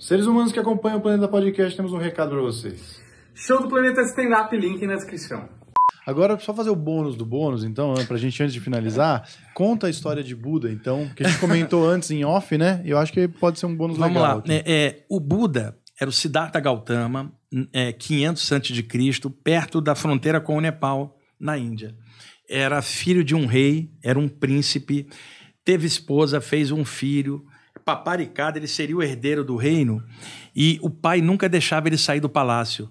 Seres humanos que acompanham o Planeta Podcast, temos um recado para vocês. Show do Planeta Stand Up, link na descrição. Agora, só fazer o bônus do bônus, então, né, pra gente, antes de finalizar, conta a história de Buda, então, que a gente comentou antes em off, né? Eu acho que pode ser um bônus Vamos legal. Vamos lá. É, é, o Buda era o Siddhartha Gautama, é, 500 Cristo, perto da fronteira com o Nepal, na Índia. Era filho de um rei, era um príncipe, teve esposa, fez um filho, paparicado, ele seria o herdeiro do reino e o pai nunca deixava ele sair do palácio.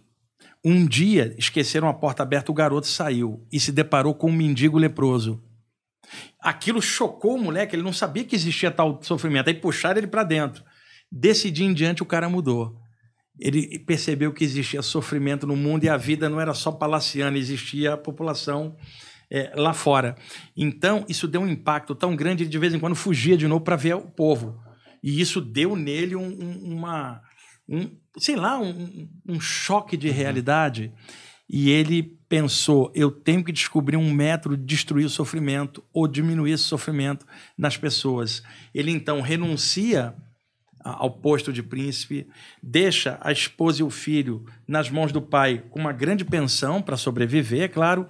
Um dia esqueceram a porta aberta, o garoto saiu e se deparou com um mendigo leproso. Aquilo chocou o moleque, ele não sabia que existia tal sofrimento. Aí puxaram ele para dentro. Desse dia em diante, o cara mudou. Ele percebeu que existia sofrimento no mundo e a vida não era só palaciana, existia a população é, lá fora. Então, isso deu um impacto tão grande, ele de vez em quando fugia de novo para ver o povo. E isso deu nele um, um, uma, um, sei lá, um, um choque de uhum. realidade. E ele pensou: eu tenho que descobrir um método de destruir o sofrimento ou diminuir esse sofrimento nas pessoas. Ele então renuncia ao posto de príncipe, deixa a esposa e o filho nas mãos do pai com uma grande pensão para sobreviver, é claro,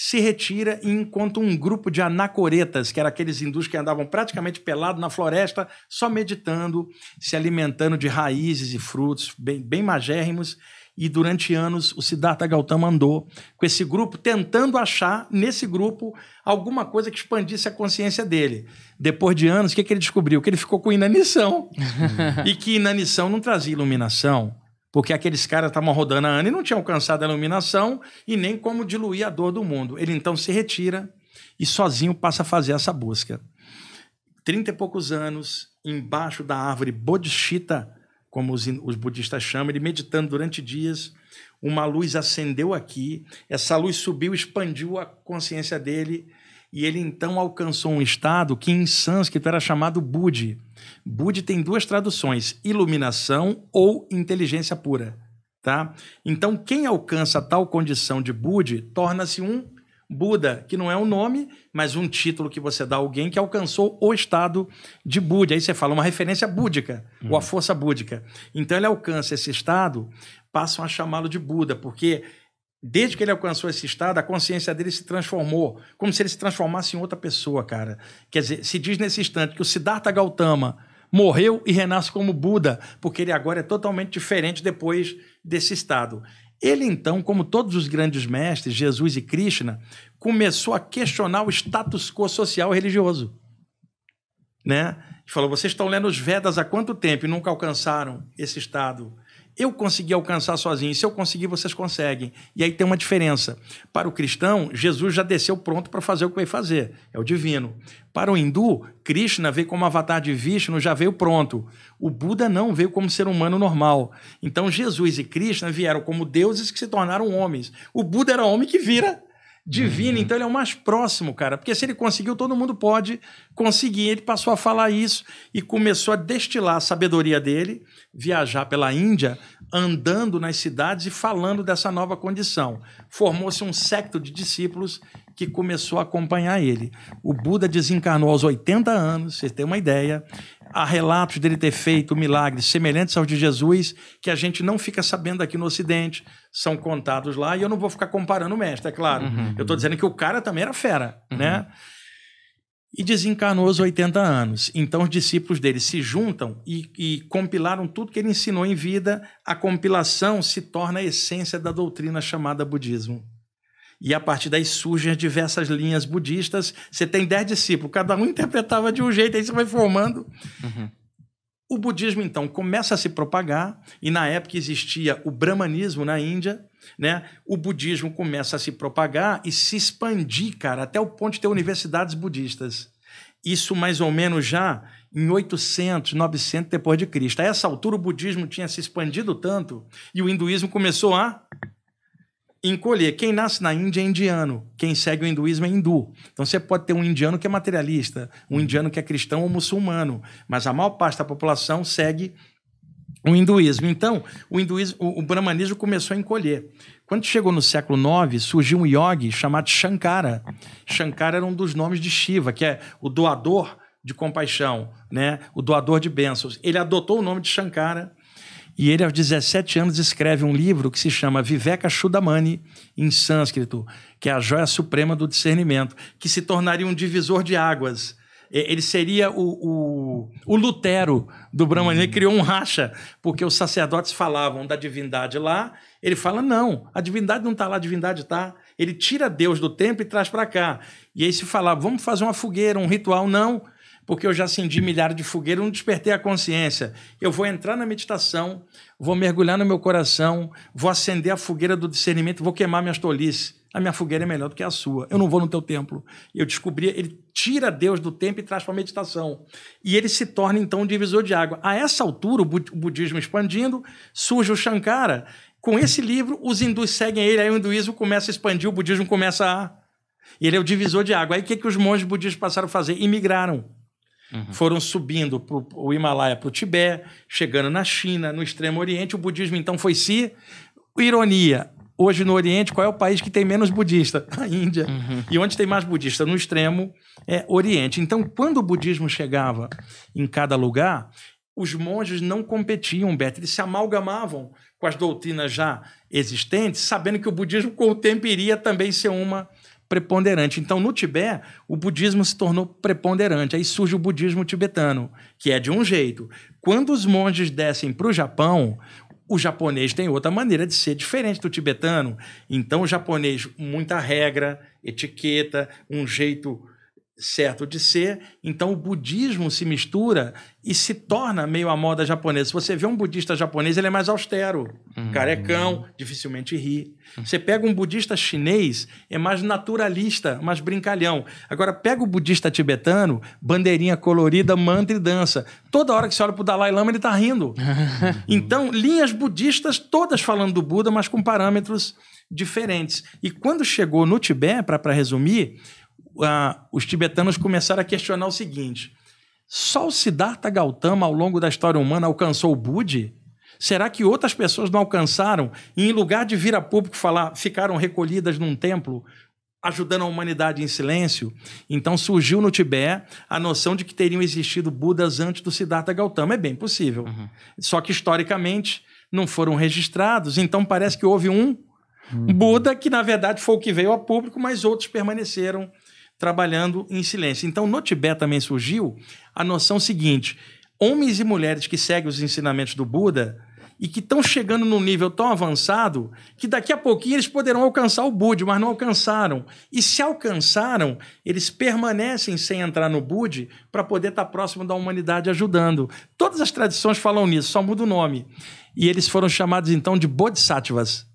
se retira e encontra um grupo de anacoretas, que eram aqueles hindus que andavam praticamente pelados na floresta, só meditando, se alimentando de raízes e frutos bem, bem magérrimos. E durante anos o Siddhartha Gautama andou com esse grupo, tentando achar nesse grupo alguma coisa que expandisse a consciência dele. Depois de anos, o que, que ele descobriu? Que ele ficou com inanição. e que inanição não trazia iluminação porque aqueles caras estavam rodando a Ana e não tinham alcançado a iluminação e nem como diluir a dor do mundo. Ele então se retira e sozinho passa a fazer essa busca. Trinta e poucos anos, embaixo da árvore bodhisattva, como os, os budistas chamam, ele meditando durante dias, uma luz acendeu aqui, essa luz subiu, expandiu a consciência dele, e ele então alcançou um estado que em sânscrito era chamado Budi. Budi tem duas traduções: iluminação ou inteligência pura. Tá? Então, quem alcança tal condição de Budi torna-se um Buda, que não é um nome, mas um título que você dá a alguém que alcançou o estado de Buda. Aí você fala uma referência búdica, ou a uhum. força búdica. Então ele alcança esse estado, passam a chamá-lo de Buda, porque Desde que ele alcançou esse estado, a consciência dele se transformou, como se ele se transformasse em outra pessoa, cara. Quer dizer, se diz nesse instante que o Siddhartha Gautama morreu e renasce como Buda, porque ele agora é totalmente diferente depois desse estado. Ele então, como todos os grandes mestres, Jesus e Krishna, começou a questionar o status quo social e religioso. Né? falou: "Vocês estão lendo os Vedas há quanto tempo e nunca alcançaram esse estado?" eu consegui alcançar sozinho. Se eu conseguir, vocês conseguem. E aí tem uma diferença. Para o cristão, Jesus já desceu pronto para fazer o que vai fazer. É o divino. Para o hindu, Krishna veio como avatar de Vishnu, já veio pronto. O Buda não veio como ser humano normal. Então Jesus e Krishna vieram como deuses que se tornaram homens. O Buda era homem que vira divina, uhum. então ele é o mais próximo, cara. Porque se ele conseguiu, todo mundo pode conseguir. Ele passou a falar isso e começou a destilar a sabedoria dele, viajar pela Índia, andando nas cidades e falando dessa nova condição. Formou-se um secto de discípulos que começou a acompanhar ele. O Buda desencarnou aos 80 anos, Você tem uma ideia há relatos dele ter feito milagres semelhantes aos de Jesus que a gente não fica sabendo aqui no Ocidente, são contados lá, e eu não vou ficar comparando o mestre, é claro. Uhum. uhum. Eu estou dizendo que o cara também era fera, uhum. né? E desencarnou aos 80 anos. Então os discípulos dele se juntam e, e compilaram tudo que ele ensinou em vida. A compilação se torna a essência da doutrina chamada budismo. E a partir daí surgem as diversas linhas budistas. Você tem dez discípulos, cada um interpretava de um jeito, aí você vai formando. Uhum. O budismo, então, começa a se propagar, e na época existia o brahmanismo na Índia, né? O budismo começa a se propagar e se expandir, cara, até o ponto de ter universidades budistas. Isso mais ou menos já em 800, 900 depois de Cristo. A essa altura o budismo tinha se expandido tanto e o hinduísmo começou a encolher. Quem nasce na Índia é indiano, quem segue o hinduísmo é hindu. Então você pode ter um indiano que é materialista, um uhum. indiano que é cristão ou muçulmano, mas a maior parte da população segue o hinduísmo. Então, o hinduísmo, o, o brahmanismo começou a encolher. Quando chegou no século IX, surgiu um yogi chamado Shankara. Shankara era um dos nomes de Shiva, que é o doador de compaixão, né? o doador de bênçãos. Ele adotou o nome de Shankara e ele, aos 17 anos, escreve um livro que se chama Viveka Shudamani, em sânscrito, que é a joia suprema do discernimento, que se tornaria um divisor de águas. Ele seria o, o, o Lutero do Brahmanismo. Ele criou um racha, porque os sacerdotes falavam da divindade lá. Ele fala: não, a divindade não está lá, a divindade está. Ele tira Deus do templo e traz para cá. E aí se falava: vamos fazer uma fogueira, um ritual. Não, porque eu já acendi milhares de fogueiras, não despertei a consciência. Eu vou entrar na meditação, vou mergulhar no meu coração, vou acender a fogueira do discernimento, vou queimar minhas tolices. A minha fogueira é melhor do que a sua. Eu não vou no teu templo. Eu descobri, ele tira Deus do templo e traz para a meditação. E ele se torna então um divisor de água. A essa altura, o budismo expandindo, surge o Shankara. Com esse livro, os hindus seguem ele, aí o hinduísmo começa a expandir, o budismo começa a. E ele é o divisor de água. Aí o que, que os monges budistas passaram a fazer? Imigraram Uhum. Foram subindo para o Himalaia, para o Tibete, chegando na China, no Extremo Oriente. O budismo, então, foi se. Ironia, hoje no Oriente, qual é o país que tem menos budista? A Índia. Uhum. E onde tem mais budista? No extremo é, Oriente. Então, quando o budismo chegava em cada lugar, os monges não competiam, Beto, eles se amalgamavam com as doutrinas já existentes, sabendo que o budismo com o tempo iria também ser uma preponderante. Então, no Tibete, o budismo se tornou preponderante. Aí surge o budismo tibetano, que é de um jeito. Quando os monges descem para o Japão, o japonês tem outra maneira de ser diferente do tibetano. Então, o japonês, muita regra, etiqueta, um jeito certo de ser. Então, o budismo se mistura e se torna meio a moda japonesa. Se você vê um budista japonês, ele é mais austero, uhum. carecão, dificilmente ri. Uhum. Você pega um budista chinês, é mais naturalista, mais brincalhão. Agora, pega o budista tibetano, bandeirinha colorida, mantra e dança. Toda hora que você olha para o Dalai Lama, ele está rindo. então, linhas budistas, todas falando do Buda, mas com parâmetros diferentes. E quando chegou no Tibete, para resumir, os tibetanos começaram a questionar o seguinte: só o Siddhartha Gautama, ao longo da história humana, alcançou o Budi? Será que outras pessoas não alcançaram? E em lugar de vir a público falar, ficaram recolhidas num templo, ajudando a humanidade em silêncio? Então surgiu no Tibete a noção de que teriam existido Budas antes do Siddhartha Gautama. É bem possível. Uhum. Só que historicamente não foram registrados, então parece que houve um Buda, que na verdade foi o que veio a público, mas outros permaneceram trabalhando em silêncio. Então, no Tibete também surgiu a noção seguinte: homens e mulheres que seguem os ensinamentos do Buda e que estão chegando num nível tão avançado que daqui a pouquinho eles poderão alcançar o Buda, mas não alcançaram. E se alcançaram, eles permanecem sem entrar no Buda para poder estar tá próximo da humanidade ajudando. Todas as tradições falam nisso, só muda o nome. E eles foram chamados então de Bodhisattvas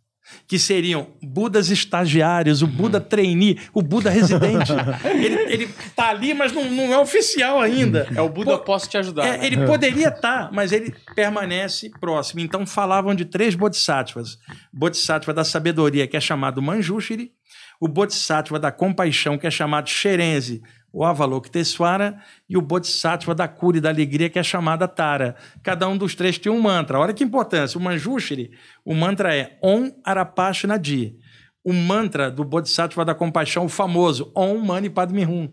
que seriam Budas estagiários, o Buda hum. trainee, o Buda residente. ele, ele tá ali, mas não, não é oficial ainda. É o Buda, Pô, posso te ajudar. É, né? Ele poderia estar, tá, mas ele permanece próximo. Então falavam de três bodhisattvas. Bodhisattva da sabedoria, que é chamado Manjushri, o bodhisattva da compaixão, que é chamado Xerenze, o Avalokiteshvara e o Bodhisattva da cura e da alegria, que é chamada Tara. Cada um dos três tem um mantra. Olha que importância. O Manjushri, o mantra é Om Arapashanadi. O mantra do Bodhisattva da compaixão, o famoso Om Mani Padme Hum.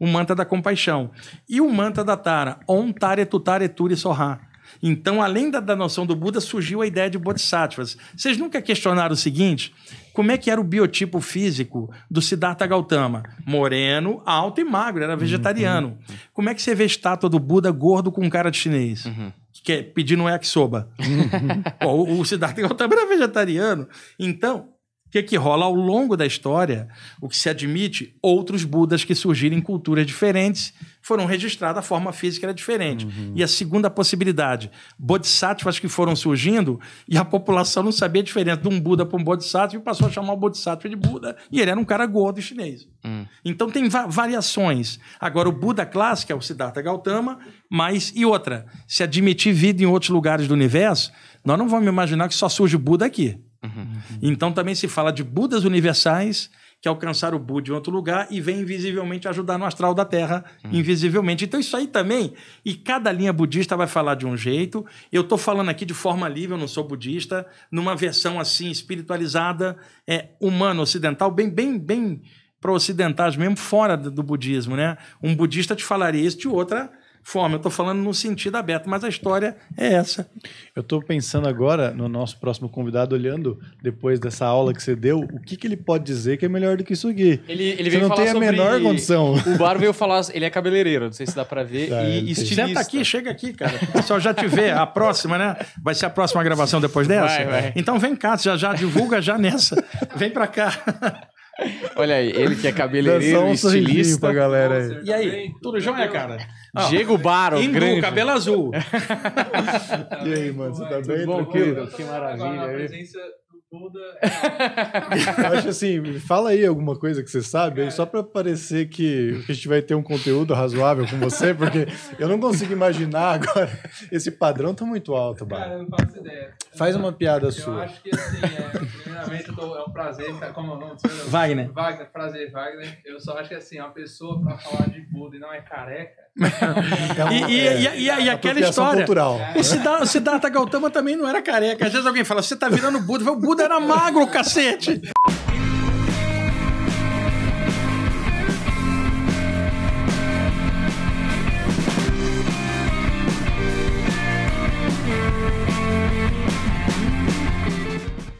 O mantra da compaixão. E o mantra da Tara, Om Tare Tutare Turi Sohar então, além da, da noção do Buda, surgiu a ideia de bodhisattvas. Vocês nunca questionaram o seguinte? Como é que era o biotipo físico do Siddhartha Gautama? Moreno, alto e magro, era uhum, vegetariano. Uhum, uhum. Como é que você vê a estátua do Buda gordo com cara de chinês? Uhum que é pedindo um yakisoba. o, o Siddhartha Gautama era vegetariano. Então, o que, é que rola ao longo da história? O que se admite, outros Budas que surgiram em culturas diferentes foram registrados, a forma física era diferente. Uhum. E a segunda possibilidade, bodhisattvas que foram surgindo e a população não sabia a diferença de um Buda para um bodhisattva e passou a chamar o bodhisattva de Buda e ele era um cara gordo chinês. Uhum. Então tem variações. Agora, o Buda clássico é o Siddhartha Gautama, mas e outra, se admitir vida em outros lugares do universo, nós não vamos imaginar que só surge Buda aqui. Uhum. Então também se fala de Budas universais que alcançaram o Buda em outro lugar e vem invisivelmente ajudar no astral da Terra, uhum. invisivelmente. Então, isso aí também, e cada linha budista vai falar de um jeito. Eu estou falando aqui de forma livre, eu não sou budista, numa versão assim, espiritualizada, é, humana, ocidental, bem, bem, bem para ocidentais mesmo, fora do, do budismo, né? Um budista te falaria isso de outra forma. Eu estou falando no sentido aberto, mas a história é essa. Eu estou pensando agora no nosso próximo convidado, olhando depois dessa aula que você deu, o que, que ele pode dizer que é melhor do que isso aqui? Ele, ele você não tem a menor condição. O Baro veio falar, ele é cabeleireiro, não sei se dá para ver, tá, e estilista. Senta aqui, chega aqui, cara. O pessoal já te vê, a próxima, né? Vai ser a próxima gravação depois dessa? Vai, vai. Então vem cá, já, já divulga já nessa. Vem para cá. Olha aí, ele que é cabeleireiro, um estilista. Pra galera aí. E aí, tudo jóia, cara? Diego Baro, Indu, grande. cabelo azul. e aí, mano, você tá bem? Bom, tranquilo? Que maravilha. Agora, presença toda. É eu acho assim, fala aí alguma coisa que você sabe, Cara, aí, só para parecer que a gente vai ter um conteúdo razoável com você, porque eu não consigo imaginar agora. Esse padrão tá muito alto, Cara, eu não faço ideia. Faz uma piada eu sua. Eu acho que assim, é, primeiramente tô, é um prazer, como o nome Wagner. Wagner, prazer, Wagner. Eu só acho que assim, uma pessoa para falar de Buda e não é careca então, e, é, e, e, e é aquela história. Cultural. O Siddhartha, Siddhartha Gautama também não era careca. Às vezes alguém fala: você tá virando Buda. O Buda era magro, cacete.